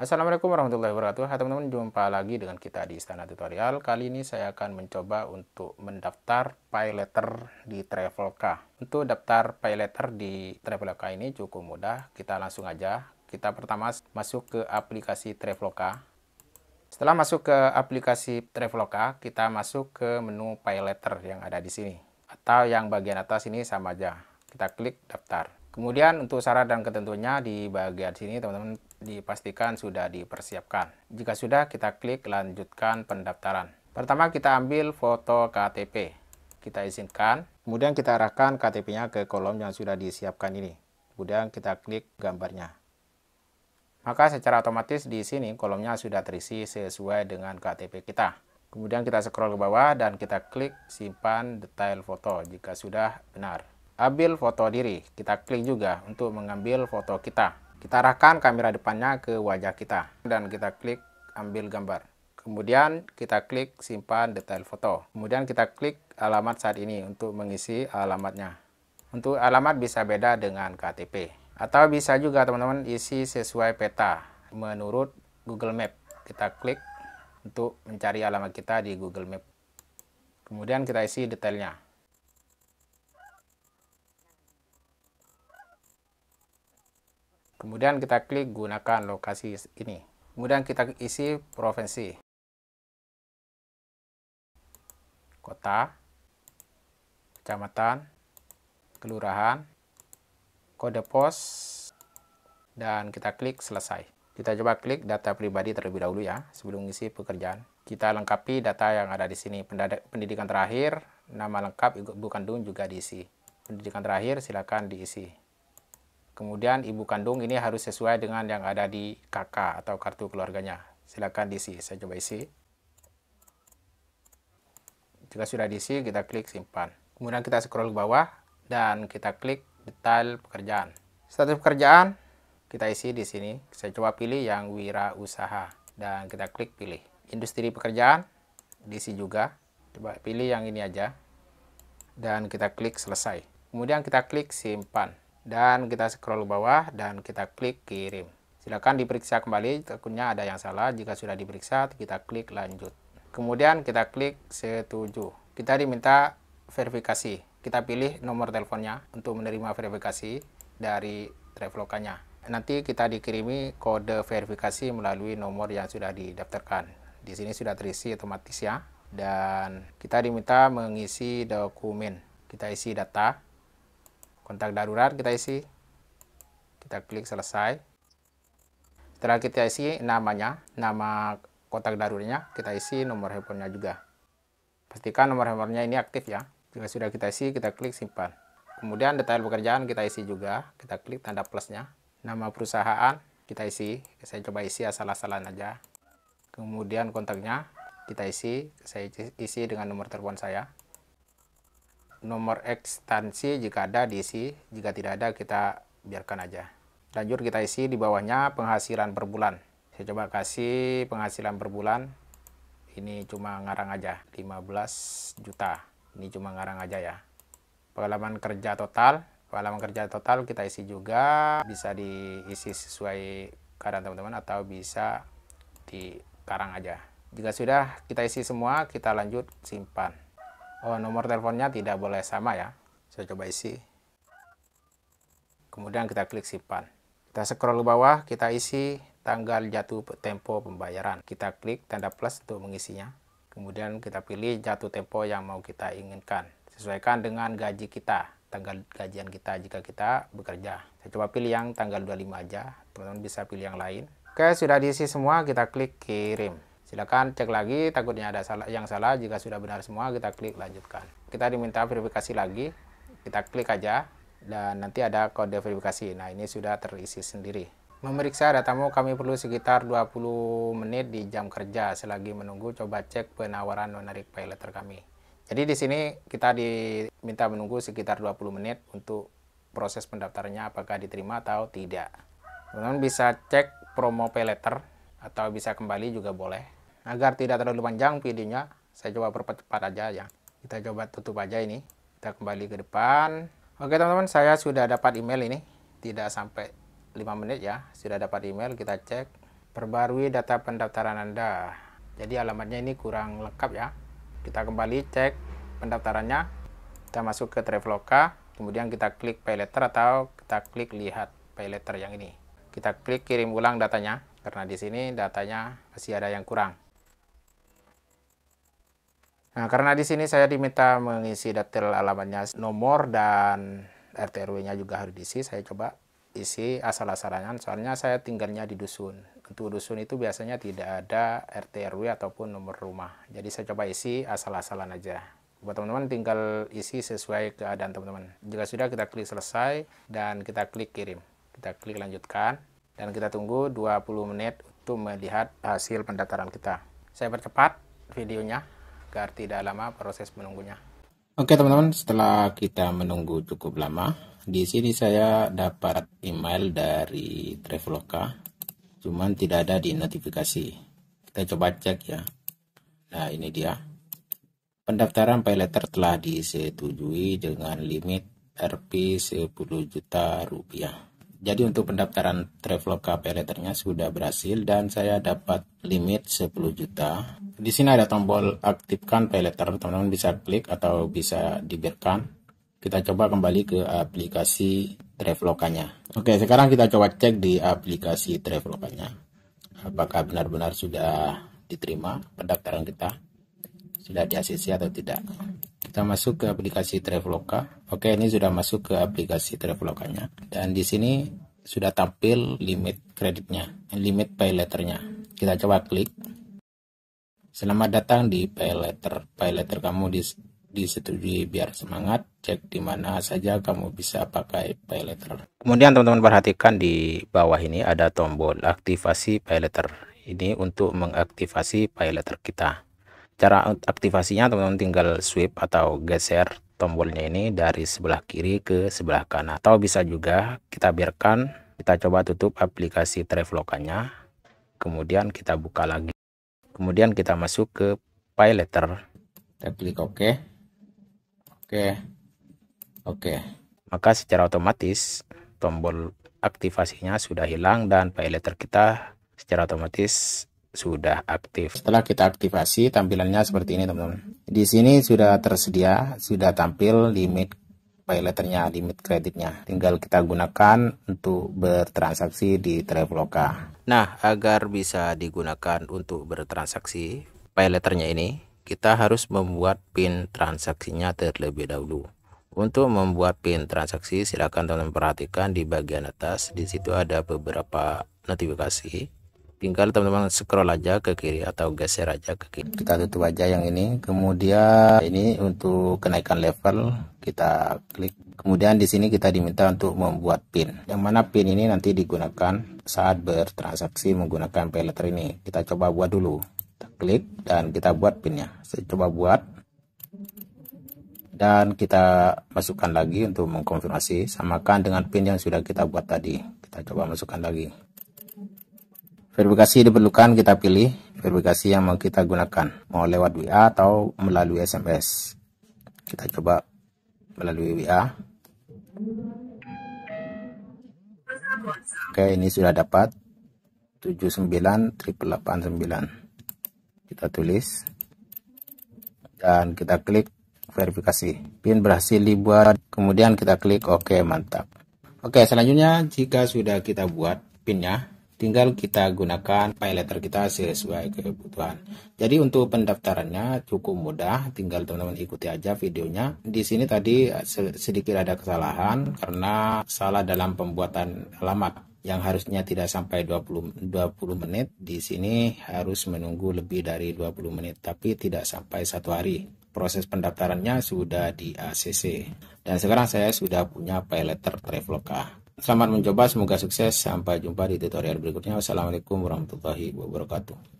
Assalamualaikum warahmatullahi wabarakatuh. Hai teman-teman, jumpa lagi dengan kita di Istana Tutorial. Kali ini saya akan mencoba untuk mendaftar pay letter di Travelka. Untuk daftar pay letter di Travelka ini cukup mudah. Kita langsung aja. Kita pertama masuk ke aplikasi Travelka. Setelah masuk ke aplikasi Travelka, kita masuk ke menu pay letter yang ada di sini atau yang bagian atas ini sama aja. Kita klik daftar. Kemudian untuk syarat dan ketentuannya di bagian sini teman-teman dipastikan sudah dipersiapkan. Jika sudah, kita klik lanjutkan pendaftaran. Pertama kita ambil foto KTP. Kita izinkan. Kemudian kita arahkan KTP-nya ke kolom yang sudah disiapkan ini. Kemudian kita klik gambarnya. Maka secara otomatis di sini kolomnya sudah terisi sesuai dengan KTP kita. Kemudian kita scroll ke bawah dan kita klik simpan detail foto jika sudah benar. Ambil foto diri, kita klik juga untuk mengambil foto kita. Kita arahkan kamera depannya ke wajah kita dan kita klik ambil gambar. Kemudian kita klik simpan detail foto. Kemudian kita klik alamat saat ini untuk mengisi alamatnya. Untuk alamat bisa beda dengan KTP. Atau bisa juga teman-teman isi sesuai peta menurut Google Map. Kita klik untuk mencari alamat kita di Google Map. Kemudian kita isi detailnya. Kemudian kita klik gunakan lokasi ini. Kemudian kita isi provinsi. Kota, kecamatan, kelurahan, kode pos, dan kita klik selesai. Kita coba klik data pribadi terlebih dahulu ya, sebelum isi pekerjaan. Kita lengkapi data yang ada di sini, pendidikan terakhir, nama lengkap, ibu kandung juga diisi. Pendidikan terakhir silakan diisi. Kemudian ibu kandung ini harus sesuai dengan yang ada di KK atau kartu keluarganya. Silakan diisi. Saya coba isi. Jika sudah diisi, kita klik simpan. Kemudian kita scroll ke bawah dan kita klik detail pekerjaan. Status pekerjaan kita isi di sini. Saya coba pilih yang wira usaha dan kita klik pilih. Industri pekerjaan diisi juga. Coba pilih yang ini aja dan kita klik selesai. Kemudian kita klik simpan dan kita scroll bawah dan kita klik kirim. Silakan diperiksa kembali akunnya ada yang salah. Jika sudah diperiksa, kita klik lanjut. Kemudian kita klik setuju. Kita diminta verifikasi. Kita pilih nomor teleponnya untuk menerima verifikasi dari Travelokanya Nanti kita dikirimi kode verifikasi melalui nomor yang sudah didaftarkan. Di sini sudah terisi otomatis ya. Dan kita diminta mengisi dokumen. Kita isi data kontak darurat kita isi kita klik selesai setelah kita isi namanya nama kontak daruratnya kita isi nomor handphonenya juga pastikan nomor handphonenya ini aktif ya jika sudah kita isi kita klik simpan kemudian detail pekerjaan kita isi juga kita klik tanda plusnya nama perusahaan kita isi saya coba isi asal-asalan aja kemudian kontaknya kita isi saya isi dengan nomor telepon saya nomor ekstensi jika ada diisi, jika tidak ada kita biarkan aja. Lanjut kita isi di bawahnya penghasilan per bulan. Saya coba kasih penghasilan per bulan. Ini cuma ngarang aja, 15 juta. Ini cuma ngarang aja ya. Pengalaman kerja total, pengalaman kerja total kita isi juga, bisa diisi sesuai keadaan teman-teman atau bisa di karang aja. Jika sudah kita isi semua, kita lanjut simpan. Oh, nomor teleponnya tidak boleh sama ya. Saya coba isi. Kemudian kita klik simpan. Kita scroll ke bawah, kita isi tanggal jatuh tempo pembayaran. Kita klik tanda plus untuk mengisinya. Kemudian kita pilih jatuh tempo yang mau kita inginkan. Sesuaikan dengan gaji kita, tanggal gajian kita jika kita bekerja. Saya coba pilih yang tanggal 25 aja. Teman-teman bisa pilih yang lain. Oke, sudah diisi semua, kita klik kirim. Silakan cek lagi, takutnya ada salah, yang salah. Jika sudah benar semua, kita klik lanjutkan. Kita diminta verifikasi lagi, kita klik aja, dan nanti ada kode verifikasi. Nah, ini sudah terisi sendiri. Memeriksa datamu kami perlu sekitar 20 menit di jam kerja. Selagi menunggu, coba cek penawaran menarik pay letter kami. Jadi di sini kita diminta menunggu sekitar 20 menit untuk proses pendaftarannya apakah diterima atau tidak. Teman-teman bisa cek promo pay letter atau bisa kembali juga boleh agar tidak terlalu panjang videonya saya coba percepat aja ya kita coba tutup aja ini kita kembali ke depan oke teman-teman saya sudah dapat email ini tidak sampai 5 menit ya sudah dapat email kita cek perbarui data pendaftaran anda jadi alamatnya ini kurang lengkap ya kita kembali cek pendaftarannya kita masuk ke Traveloka kemudian kita klik pay letter atau kita klik lihat pay letter yang ini kita klik kirim ulang datanya karena di sini datanya masih ada yang kurang Nah, karena di sini saya diminta mengisi detail alamatnya, nomor dan RT RW-nya juga harus diisi. Saya coba isi asal-asalannya, soalnya saya tinggalnya di dusun. Untuk dusun itu biasanya tidak ada RT RW ataupun nomor rumah. Jadi saya coba isi asal-asalan aja. Buat teman-teman tinggal isi sesuai keadaan teman-teman. Jika sudah kita klik selesai dan kita klik kirim. Kita klik lanjutkan dan kita tunggu 20 menit untuk melihat hasil pendaftaran kita. Saya percepat videonya agar tidak lama proses menunggunya. Oke teman-teman, setelah kita menunggu cukup lama, di sini saya dapat email dari Traveloka, cuman tidak ada di notifikasi. Kita coba cek ya. Nah ini dia. Pendaftaran paylater telah disetujui dengan limit Rp 10 juta rupiah. Jadi untuk pendaftaran Traveloka pay letternya sudah berhasil dan saya dapat limit 10 juta. Di sini ada tombol aktifkan pay letter, teman-teman bisa klik atau bisa diberikan. Kita coba kembali ke aplikasi Travelokanya. Oke, sekarang kita coba cek di aplikasi Travelokanya. Apakah benar-benar sudah diterima pendaftaran kita? Sudah di ACC atau tidak? kita masuk ke aplikasi Traveloka. Oke, ini sudah masuk ke aplikasi Travelokanya. Dan di sini sudah tampil limit kreditnya, limit pay letternya. Kita coba klik. Selamat datang di pay letter. Pay letter kamu di disetujui biar semangat cek di mana saja kamu bisa pakai pay letter kemudian teman-teman perhatikan di bawah ini ada tombol aktivasi pay letter ini untuk mengaktifasi pay letter kita Cara aktivasinya teman-teman tinggal sweep atau geser tombolnya ini dari sebelah kiri ke sebelah kanan. Atau bisa juga kita biarkan, kita coba tutup aplikasi traveloka Kemudian kita buka lagi. Kemudian kita masuk ke Pay Letter. Kita klik OK. Oke. Oke. Maka secara otomatis tombol aktivasinya sudah hilang dan pay letter kita secara otomatis sudah aktif. Setelah kita aktifasi, tampilannya seperti ini, teman-teman. Di sini sudah tersedia, sudah tampil limit paylaternya, limit kreditnya. Tinggal kita gunakan untuk bertransaksi di Traveloka. Nah, agar bisa digunakan untuk bertransaksi paylaternya ini, kita harus membuat PIN transaksinya terlebih dahulu. Untuk membuat PIN transaksi, silakan teman-teman perhatikan di bagian atas. Di situ ada beberapa notifikasi tinggal teman-teman scroll aja ke kiri atau geser aja ke kiri kita tutup aja yang ini kemudian ini untuk kenaikan level kita klik kemudian di sini kita diminta untuk membuat pin yang mana pin ini nanti digunakan saat bertransaksi menggunakan paylater ini kita coba buat dulu kita klik dan kita buat pinnya saya coba buat dan kita masukkan lagi untuk mengkonfirmasi samakan dengan pin yang sudah kita buat tadi kita coba masukkan lagi Verifikasi diperlukan kita pilih verifikasi yang mau kita gunakan, mau lewat WA atau melalui SMS. Kita coba melalui WA. Oke, ini sudah dapat 79889. Kita tulis dan kita klik verifikasi. PIN berhasil dibuat. Kemudian kita klik OK, mantap. Oke, selanjutnya jika sudah kita buat pinnya tinggal kita gunakan pay letter kita sesuai kebutuhan jadi untuk pendaftarannya cukup mudah tinggal teman-teman ikuti aja videonya di sini tadi eh, sedikit ada kesalahan karena salah dalam pembuatan alamat yang harusnya tidak sampai 20, 20 menit di sini harus menunggu lebih dari 20 menit tapi tidak sampai satu hari proses pendaftarannya sudah di ACC dan sekarang saya sudah punya pay letter Traveloka Selamat mencoba, semoga sukses. Sampai jumpa di tutorial berikutnya. Wassalamualaikum warahmatullahi wabarakatuh.